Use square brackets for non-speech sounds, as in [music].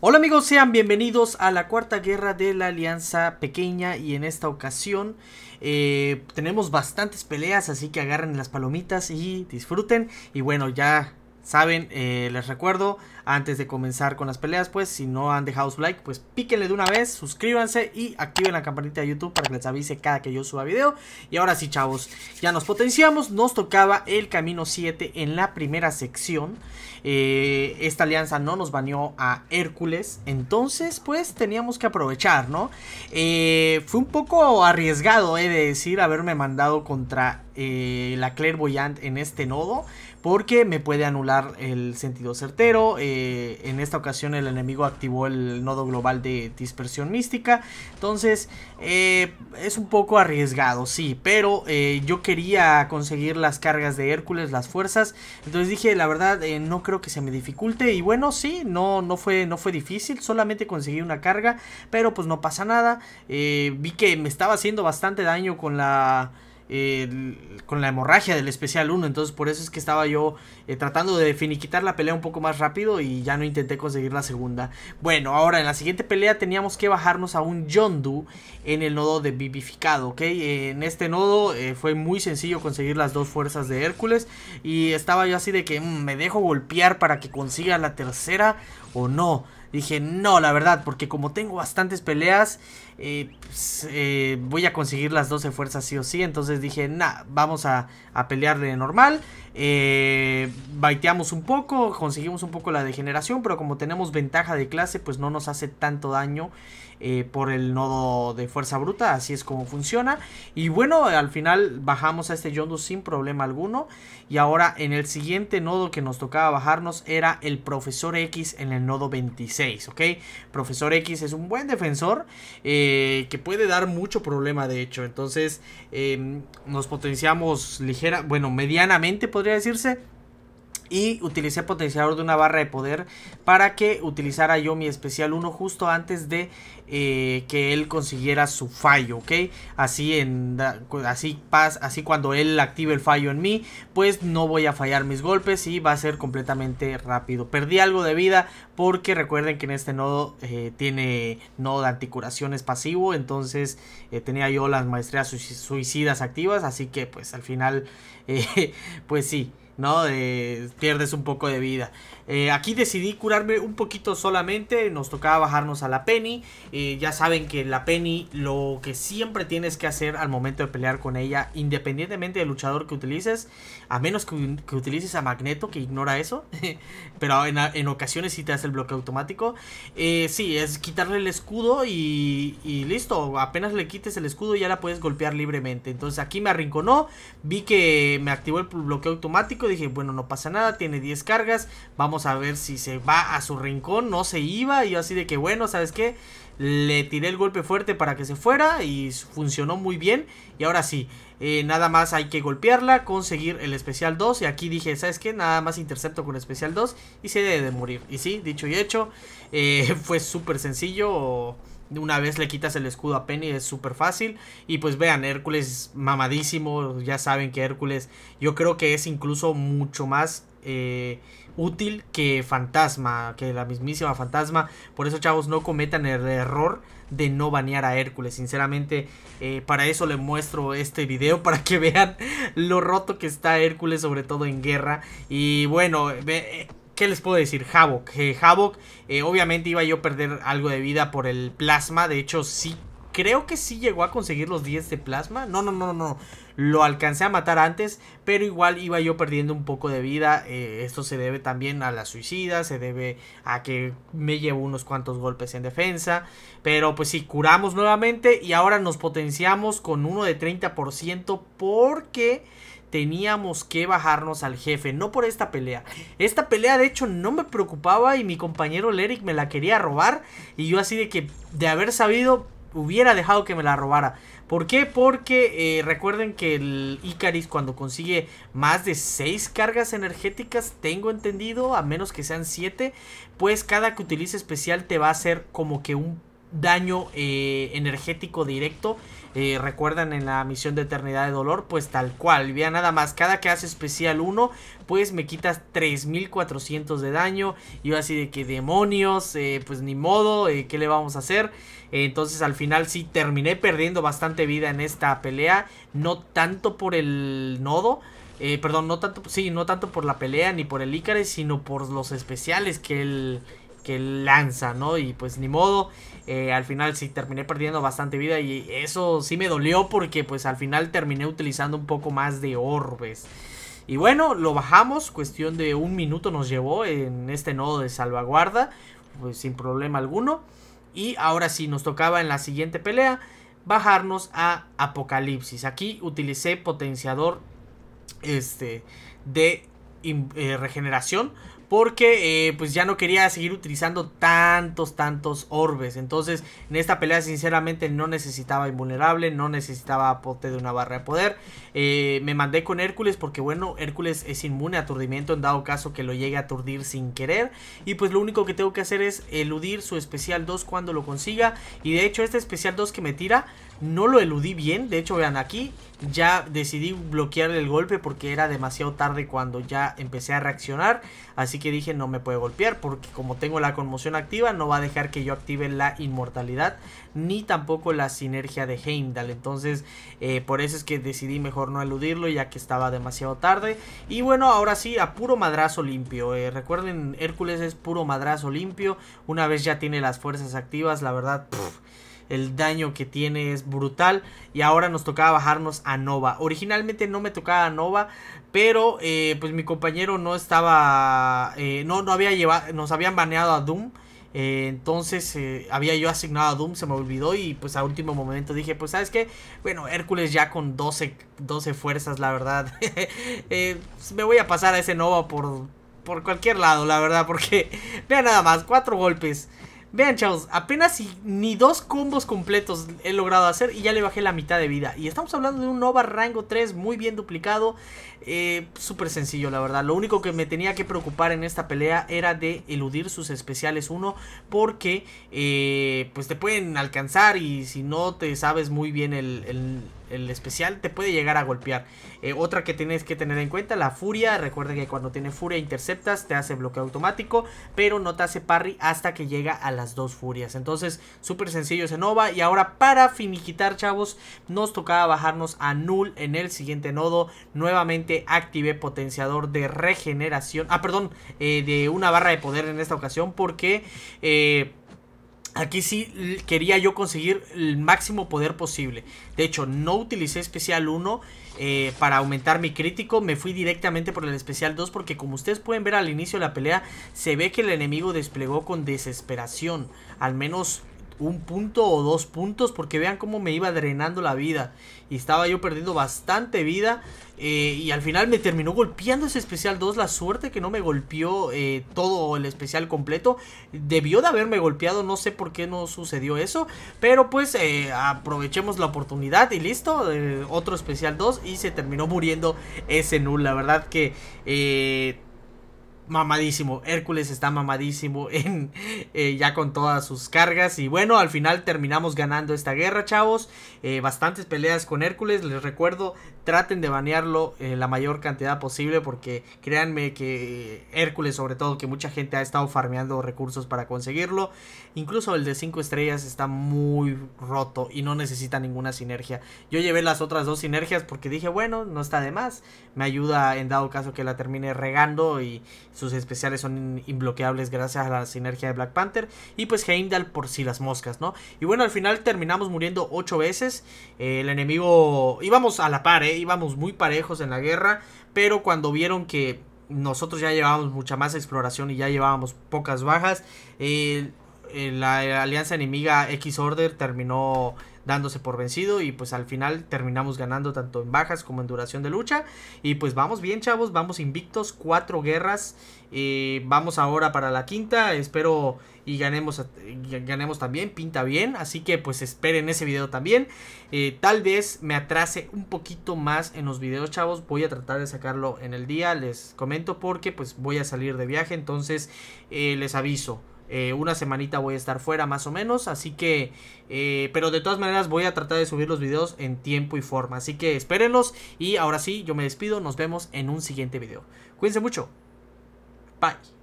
Hola amigos, sean bienvenidos a la cuarta guerra de la Alianza Pequeña y en esta ocasión eh, tenemos bastantes peleas, así que agarren las palomitas y disfruten. Y bueno, ya saben, eh, les recuerdo, antes de comenzar con las peleas, pues si no han dejado su like, pues píquenle de una vez, suscríbanse y activen la campanita de YouTube para que les avise cada que yo suba video. Y ahora sí, chavos, ya nos potenciamos, nos tocaba el camino 7 en la primera sección. Eh, esta alianza no nos baneó a Hércules, entonces pues teníamos que aprovechar, ¿no? Eh, fue un poco arriesgado, he de decir, haberme mandado contra eh, la Clairvoyant en este nodo, porque me puede anular el sentido certero, eh, eh, en esta ocasión el enemigo activó el nodo global de dispersión mística. Entonces eh, es un poco arriesgado, sí, pero eh, yo quería conseguir las cargas de Hércules, las fuerzas. Entonces dije, la verdad, no creo que se me dificulte. Y bueno, sí, no, no, fue, no fue difícil, solamente conseguí una carga, pero pues no pasa nada. vi que me estaba haciendo bastante daño con la con la hemorragia del especial 1. Entonces por eso es que estaba yo eh, tratando de finiquitar la pelea un poco más rápido y ya no intenté conseguir la segunda. Bueno, ahora en la siguiente pelea teníamos que bajarnos a un Yondu en el nodo de vivificado, ¿ok? Eh, en este nodo eh, fue muy sencillo conseguir las dos fuerzas de Hércules y estaba yo así de que mm, me dejo golpear para que consiga la tercera o no. Dije, no, la verdad, porque como tengo bastantes peleas, pues, eh, voy a conseguir las 12 fuerzas sí o sí. Entonces dije, nah, vamos a, a pelearle normal. Eh, baiteamos un poco, conseguimos un poco la degeneración, pero como tenemos ventaja de clase, pues no nos hace tanto daño eh, por el nodo de fuerza bruta. Así es como funciona. Y bueno, al final bajamos a este Yondu sin problema alguno. Y ahora en el siguiente nodo que nos tocaba bajarnos era el Profesor X en el nodo 26, ¿ok? Profesor X es un buen defensor. Eh, eh, que, puede dar mucho problema, de hecho. Entonces, em, nos potenciamos ligera, bueno, medianamente podría decirse y utilicé potenciador de una barra de poder para que utilizara yo mi especial 1 justo antes de eh, que él consiguiera su fallo, ¿ok? Así, en, así, pas, así cuando él active el fallo en mí, pues no voy a fallar mis golpes y va a ser completamente rápido. Perdí algo de vida porque recuerden que en este nodo eh, tiene nodo de anticuraciones pasivo, entonces eh, tenía yo las maestrías suicidas activas, así que pues al final, [laughs] pues sí. ¿no? pierdes un poco de vida. Eh, aquí decidí curarme un poquito solamente, nos tocaba bajarnos a la Penny. Eh, ya saben que la Penny lo que siempre tienes que hacer al momento de pelear con ella, independientemente del luchador que utilices, a menos que, utilices a Magneto, que ignora eso, [laughs] pero en, ocasiones si te hace el bloque automático. Eh, sí, es quitarle el escudo y, y listo, apenas le quites el escudo ya la puedes golpear libremente. Entonces aquí me arrinconó, vi que me activó el bloqueo automático Dije, bueno, no pasa nada, tiene 10 cargas. Vamos a ver si se va a su rincón. No se iba. Y yo así de que, bueno, ¿sabes qué? Le tiré el golpe fuerte para que se fuera y funcionó muy bien. Y ahora sí, eh, nada más hay que golpearla, conseguir el especial 2. Y aquí dije, ¿sabes qué? Nada más intercepto con especial 2 y se debe de morir. Y sí, dicho y hecho, eh, [laughs] fue súper sencillo una vez le quitas el escudo a Penny, es súper fácil. Y pues vean, Hércules mamadísimo, ya saben que Hércules yo creo que es incluso mucho más eh, útil que Fantasma, que la mismísima Fantasma. Por eso chavos, no cometan el error de no banear a Hércules. Sinceramente, eh, para eso les muestro este video, [laughs] para que vean lo roto que está Hércules, sobre todo en guerra. Y bueno, ve eh, ¿Qué les puedo decir? Havok. que Havoc, eh, eh, obviamente iba yo a perder algo de vida por el plasma. De hecho, sí creo que sí llegó a conseguir los 10 de plasma. No, no, no, no. Lo alcancé a matar antes, pero igual iba yo perdiendo un poco de vida. Eh, esto se debe también a la suicida, se debe a que me llevo unos cuantos golpes en defensa. Pero pues sí, curamos nuevamente y ahora nos potenciamos con uno de 30% porque teníamos que bajarnos al jefe, no por esta pelea. Esta pelea de hecho no me preocupaba y mi compañero Lerick me la quería robar y yo así de que de haber sabido hubiera dejado que me la robara. ¿Por qué? Porque eh, recuerden que el Icaris cuando consigue más de 6 cargas energéticas, tengo entendido, a menos que sean 7, pues cada que utilice especial te va a hacer como que un daño eh, energético directo. Eh, recuerdan en la misión de Eternidad de Dolor, pues tal cual. vean nada más, cada que hace especial uno pues me quitas 3400 de daño. Y yo así de que demonios, eh, pues ni modo, ¿qué le vamos a hacer? entonces al final sí terminé perdiendo bastante vida en esta pelea. No tanto por el nodo. perdón, no tanto, sí, no tanto por la pelea ni por el Icares, sino por los especiales que el que lanza, ¿no? Y pues ni modo, eh, al final sí terminé perdiendo bastante vida y eso sí me dolió porque pues al final terminé utilizando un poco más de orbes. Y bueno, lo bajamos, cuestión de un minuto nos llevó en este nodo de salvaguarda, pues sin problema alguno. Y ahora sí, nos tocaba en la siguiente pelea bajarnos a Apocalipsis. Aquí utilicé potenciador este, de eh, regeneración porque eh, pues ya no quería seguir utilizando tantos, tantos orbes. Entonces en esta pelea sinceramente no necesitaba invulnerable, no necesitaba pote de una barra de poder. Eh, me mandé con Hércules porque bueno, Hércules es inmune a aturdimiento en dado caso que lo llegue a aturdir sin querer. Y pues lo único que tengo que hacer es eludir su especial 2 cuando lo consiga. Y de hecho este especial 2 que me tira... No lo eludí bien. De hecho, vean, aquí ya decidí bloquear el golpe porque era demasiado tarde cuando ya empecé a reaccionar. Así que dije, no me puede golpear porque como tengo la conmoción activa, no va a dejar que yo active la inmortalidad ni tampoco la sinergia de Heimdall. Entonces, eh, por eso es que decidí mejor no eludirlo ya que estaba demasiado tarde. Y bueno, ahora sí, a puro madrazo limpio. Eh, recuerden, Hércules es puro madrazo limpio. Una vez ya tiene las fuerzas activas, la verdad el daño que tiene es brutal y ahora nos tocaba bajarnos a Nova. Originalmente no me tocaba a Nova, pero eh, pues mi compañero no estaba, eh, no, no había llevado, nos habían baneado a Doom. Eh, entonces había yo asignado a Doom, se me olvidó y pues a último momento dije, pues sabes qué, bueno, Hércules ya con 12, fuerzas, la verdad. [laughs] Pues, me voy a pasar a ese Nova por, por cualquier lado, la verdad, porque [laughs] vean nada más, cuatro golpes. Vean, chavos, apenas ni dos combos completos he logrado hacer y ya le bajé la mitad de vida. Y estamos hablando de un Nova Rango 3 muy bien duplicado. Eh, súper sencillo, la verdad. Lo único que me tenía que preocupar en esta pelea era de eludir sus especiales 1 porque eh, pues te pueden alcanzar y si no te sabes muy bien el el especial te puede llegar a golpear. Eh, otra que tienes que tener en cuenta, la furia. Recuerda que cuando tiene furia interceptas, te hace bloqueo automático, pero no te hace parry hasta que llega a las dos furias. Entonces, súper sencillo ese Nova. Y ahora para finiquitar, chavos, nos tocaba bajarnos a null en el siguiente nodo. Nuevamente active potenciador de regeneración. Ah, perdón, eh, de una barra de poder en esta ocasión porque... Eh, Aquí sí quería yo conseguir el máximo poder posible. De hecho, no utilicé especial 1 eh, para aumentar mi crítico. Me fui directamente por el especial 2 porque como ustedes pueden ver al inicio de la pelea, se ve que el enemigo desplegó con desesperación. Al menos un punto o dos puntos porque vean cómo me iba drenando la vida y estaba yo perdiendo bastante vida eh, y al final me terminó golpeando ese especial 2 la suerte que no me golpeó eh, todo el especial completo debió de haberme golpeado no sé por qué no sucedió eso pero pues eh, aprovechemos la oportunidad y listo otro especial 2 y se terminó muriendo ese nul la verdad que mamadísimo. Hércules está mamadísimo [laughs] en, eh, ya con todas sus cargas. Y bueno, al final terminamos ganando esta guerra, chavos. Eh, bastantes peleas con Hércules. Les recuerdo, traten de banearlo eh, la mayor cantidad posible. Porque créanme que Hércules, sobre todo, que mucha gente ha estado farmeando recursos para conseguirlo. Incluso el de 5 estrellas está muy roto y no necesita ninguna sinergia. Yo llevé las otras dos sinergias porque dije, bueno, no está de más. Me ayuda en dado caso que la termine regando y sus especiales son inbloqueables gracias a la sinergia de Black Panther. Y pues Heimdall por si las moscas, ¿no? Y bueno, al final terminamos muriendo ocho veces. Eh, el enemigo... Íbamos a la par, ¿eh? Íbamos muy parejos en la guerra. Pero cuando vieron que nosotros ya llevábamos mucha más exploración y ya llevábamos pocas bajas... la alianza enemiga X Order terminó dándose por vencido y pues al final terminamos ganando tanto en bajas como en duración de lucha. Y pues vamos bien chavos, vamos invictos, cuatro guerras, eh, vamos ahora para la quinta, espero y ganemos, ganemos también, pinta bien, así que pues esperen ese video también. Eh, tal vez me atrase un poquito más en los videos chavos, voy a tratar de sacarlo en el día, les comento porque pues voy a salir de viaje, entonces eh, les aviso. Eh, una semanita voy a estar fuera más o menos. Así que... Eh, pero de todas maneras voy a tratar de subir los videos en tiempo y forma. Así que espérenlos. Y ahora sí, yo me despido. Nos vemos en un siguiente video. Cuídense mucho. Bye.